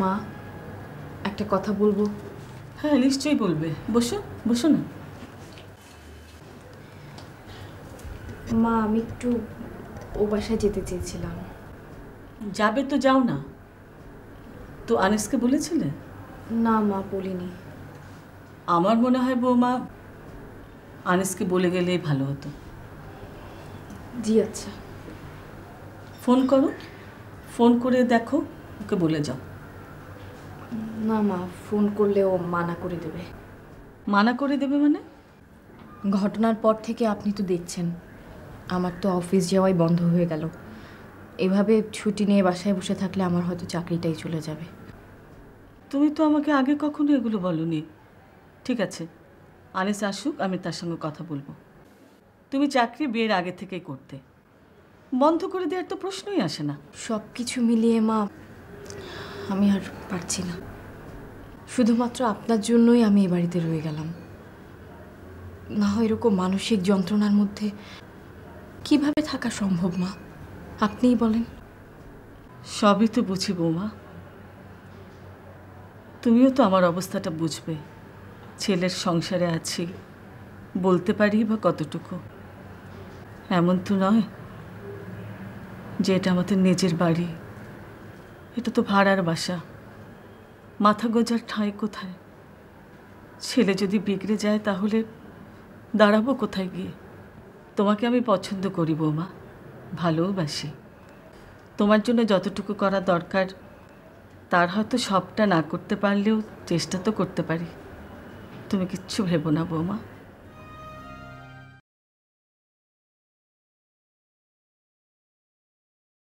মা একটা কথা বলবো হ্যাঁ নিশ্চয়ই বলবে বসো বসো না মা আমি একটু ও বাসায় যেতে চেয়েছিলাম যাবে তো যাও না তো আনিসকে বলেছিলে না মা বলিনি আমার মনে হয় বৌমা আনিসকে বলে গেলেই ভালো হতো জি আচ্ছা ফোন করো ফোন করে দেখো ওকে বলে যাও না মা ফোন করলে ও মানা করে দেবে মানা করে দেবে মানে ঘটনার পর থেকে আপনি তো দেখছেন আমার তো অফিস যাওয়াই বন্ধ হয়ে গেল এভাবে ছুটি নিয়ে বাসায় বসে থাকলে আমার হয়তো চাকরিটাই চলে যাবে তুমি তো আমাকে আগে কখনো এগুলো বলনি ঠিক আছে আনিস আসুক আমি তার সঙ্গে কথা বলবো তুমি চাকরি বিয়ের আগে থেকেই করতে বন্ধ করে দেওয়ার তো প্রশ্নই আসে না সব কিছু মিলিয়ে মা আমি আর পারছি না শুধুমাত্র আপনার জন্যই আমি এ বাড়িতে রয়ে গেলাম না এরকম মানসিক যন্ত্রণার মধ্যে কিভাবে থাকা সম্ভব মা আপনিই বলেন সবই তো বুঝি বৌমা তুমিও তো আমার অবস্থাটা বুঝবে ছেলের সংসারে আছি বলতে পারি বা কতটুকু এমন তো নয় যে এটা আমাদের নিজের বাড়ি এটা তো ভাড়ার বাসা মাথা গোজার ঠাঁই কোথায় ছেলে যদি বিগড়ে যায় তাহলে দাঁড়াবো কোথায় গিয়ে তোমাকে আমি পছন্দ করি বৌমা ভালোবাসি তোমার জন্য যতটুকু করা দরকার তার হয়তো সবটা না করতে পারলেও চেষ্টা তো করতে পারি তুমি কিচ্ছু ভেবো না বৌমা